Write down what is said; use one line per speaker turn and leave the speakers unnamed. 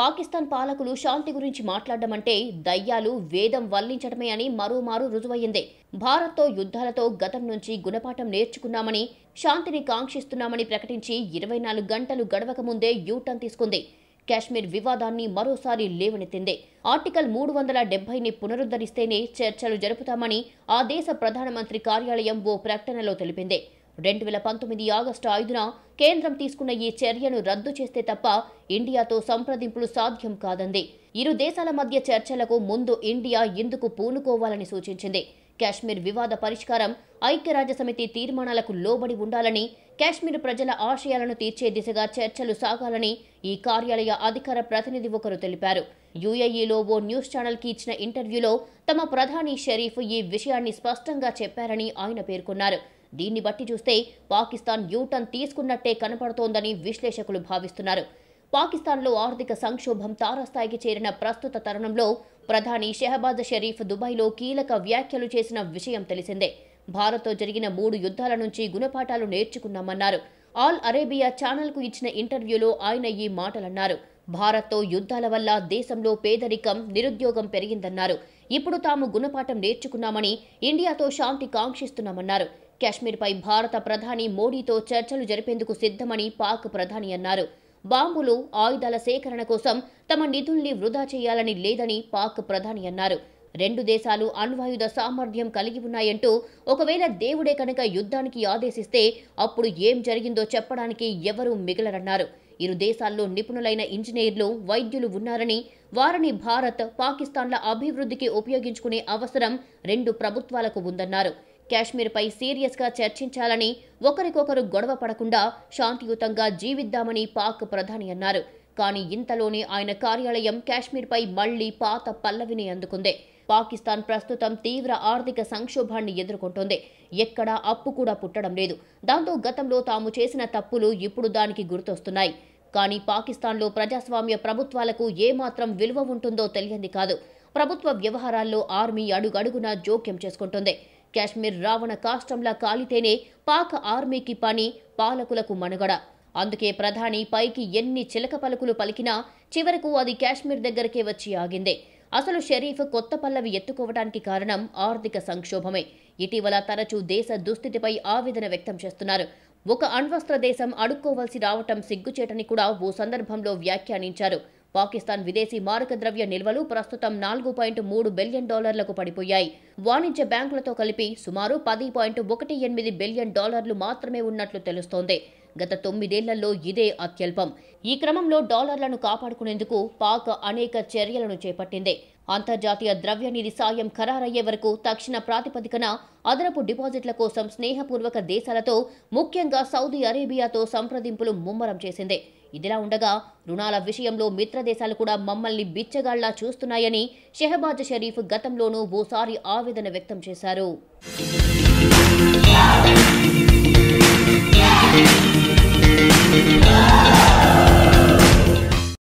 పాకిస్తాన్ పాలకులు శాంతి గురించి మాట్లాడమంటే దయ్యాలు వేదం వల్లించడమే అని మరోమారు రుజువయ్యింది భారత్తో యుద్ధాలతో గతం నుంచి గుణపాఠం నేర్చుకున్నామని శాంతిని కాంక్షిస్తున్నామని ప్రకటించి ఇరవై నాలుగు గంటలు ముందే యూటర్న్ తీసుకుంది కాశ్మీర్ వివాదాన్ని మరోసారి లేవనెత్తింది ఆర్టికల్ మూడు వందల డెబ్బైని పునరుద్ధరిస్తేనే చర్చలు జరుపుతామని ఆ దేశ ప్రధానమంత్రి కార్యాలయం ఓ ప్రకటనలో తెలిపింది రెండు వేల పంతొమ్మిది ఆగస్టు ఐదున కేంద్రం తీసుకున్న ఈ చర్యను రద్దు చేస్తే తప్ప ఇండియాతో సంప్రదింపులు సాధ్యం కాదంది ఇరు దేశాల మధ్య చర్చలకు ముందు ఇండియా ఎందుకు పూనుకోవాలని సూచించింది కాశ్మీర్ వివాద పరిష్కారం ఐక్యరాజ్యసమితి తీర్మానాలకు లోబడి ఉండాలని కాశ్మీర్ ప్రజల ఆశయాలను తీర్చే దిశగా చర్చలు సాగాలని ఈ కార్యాలయ అధికార ప్రతినిధి ఒకరు తెలిపారు యుఏఈలో ఓ న్యూస్ ఛానల్కి ఇచ్చిన ఇంటర్వ్యూలో తమ ప్రధాని షరీఫ్ ఈ విషయాన్ని స్పష్టంగా చెప్పారని ఆయన పేర్కొన్నారు దీన్ని బట్టి చూస్తే పాకిస్తాన్ యూటర్న్ తీసుకున్నట్టే కనపడుతోందని విశ్లేషకులు భావిస్తున్నారు పాకిస్తాన్లో ఆర్థిక సంక్షోభం తారాస్థాయికి చేరిన ప్రస్తుత తరుణంలో ప్రధాని షెహబాజ్ షరీఫ్ దుబాయ్లో కీలక వ్యాఖ్యలు చేసిన విషయం తెలిసిందే భారత్తో జరిగిన మూడు యుద్ధాల నుంచి గుణపాఠాలు నేర్చుకున్నామన్నారు ఆల్ అరేబియా ఛానల్కు ఇచ్చిన ఇంటర్వ్యూలో ఆయన ఈ మాటలన్నారు భారత్తో యుద్ధాల వల్ల దేశంలో పేదరికం నిరుద్యోగం పెరిగిందన్నారు ఇప్పుడు తాము గుణపాఠం నేర్చుకున్నామని ఇండియాతో శాంతి కాంక్షిస్తున్నామన్నారు కాశ్మీర్పై భారత ప్రధాని మోడీతో చర్చలు జరిపేందుకు సిద్ధమని పాక్ ప్రధాని అన్నారు బాంబులు ఆయుధాల సేకరణ కోసం తమ నిధుల్ని వృధా చేయాలని లేదని పాక్ ప్రధాని అన్నారు రెండు దేశాలు అణ్వాయుధ సామర్థ్యం కలిగి ఉన్నాయంటూ ఒకవేళ దేవుడే కనుక యుద్ధానికి ఆదేశిస్తే అప్పుడు ఏం జరిగిందో చెప్పడానికి ఎవరూ మిగలరన్నారు ఇరు దేశాల్లో నిపుణులైన ఇంజనీర్లు వైద్యులు ఉన్నారని వారిని భారత్ పాకిస్తాన్ల అభివృద్ధికి ఉపయోగించుకునే అవసరం రెండు ప్రభుత్వాలకు ఉందన్నారు కాశ్మీర్పై సీరియస్గా చర్చించాలని ఒకరికొకరు గొడవ పడకుండా శాంతియుతంగా జీవిద్దామని పాక్ ప్రధాని అన్నారు కానీ ఇంతలోనే ఆయన కార్యాలయం కాశ్మీర్పై మళ్లీ పాత పల్లవిని అందుకుంది పాకిస్తాన్ ప్రస్తుతం తీవ్ర ఆర్థిక సంక్షోభాన్ని ఎదుర్కొంటోంది ఎక్కడా అప్పు కూడా పుట్టడం లేదు దాంతో గతంలో తాము చేసిన తప్పులు ఇప్పుడు దానికి గుర్తొస్తున్నాయి కానీ పాకిస్తాన్లో ప్రజాస్వామ్య ప్రభుత్వాలకు ఏమాత్రం విలువ ఉంటుందో తెలియంది కాదు ప్రభుత్వ వ్యవహారాల్లో ఆర్మీ అడుగడుగునా జోక్యం చేసుకుంటుంది కాశ్మీర్ రావణ కాష్టంలా కాలితేనే పాక ఆర్మీకి పని పాలకులకు మనుగడ అందుకే ప్రధాని పైకి ఎన్ని చిలక పలుకులు పలికినా చివరకు అది కాశ్మీర్ దగ్గరకే వచ్చి ఆగిందే అసలు షరీఫ్ కొత్త పల్లవి ఎత్తుకోవడానికి కారణం ఆర్థిక సంక్షోభమే ఇటీవల తరచూ దేశ దుస్థితిపై ఆవేదన వ్యక్తం చేస్తున్నారు ఒక అణ్వస్త్ర దేశం అడుక్కోవలసి రావటం సిగ్గుచేటని కూడా ఓ సందర్భంలో వ్యాఖ్యానించారు పాకిస్తాన్ విదేశీ మారక ద్రవ్య నిల్వలు ప్రస్తుతం నాలుగు పాయింట్ మూడు బిలియన్ డాలర్లకు పడిపోయాయి వాణిజ్య బ్యాంకులతో కలిపి సుమారు పది పాయింట్ ఒకటి ఎనిమిది బిలియన్ డాలర్లు మాత్రమే ఉన్నట్లు తెలుస్తోంది గత తొమ్మిదేళ్లలో ఇదే అత్యల్పం ఈ క్రమంలో డాలర్లను కాపాడుకునేందుకు పాక్ అనేక చర్యలను చేపట్టింది అంతర్జాతీయ ద్రవ్యనిధి సాయం ఖరారయ్యే వరకు తక్షణ ప్రాతిపదికన అదనపు డిపాజిట్ల కోసం స్నేహపూర్వక దేశాలతో ముఖ్యంగా సౌదీ అరేబియాతో సంప్రదింపులు ముమ్మరం చేసింది ఇదిలా ఉండగా రుణాల విషయంలో మిత్రదేశాలు కూడా మమ్మల్ని బిచ్చగాళ్లా చూస్తున్నాయని షెహబాజ్ షరీఫ్ గతంలోనూ ఓసారి ఆవేదన వ్యక్తం చేశారు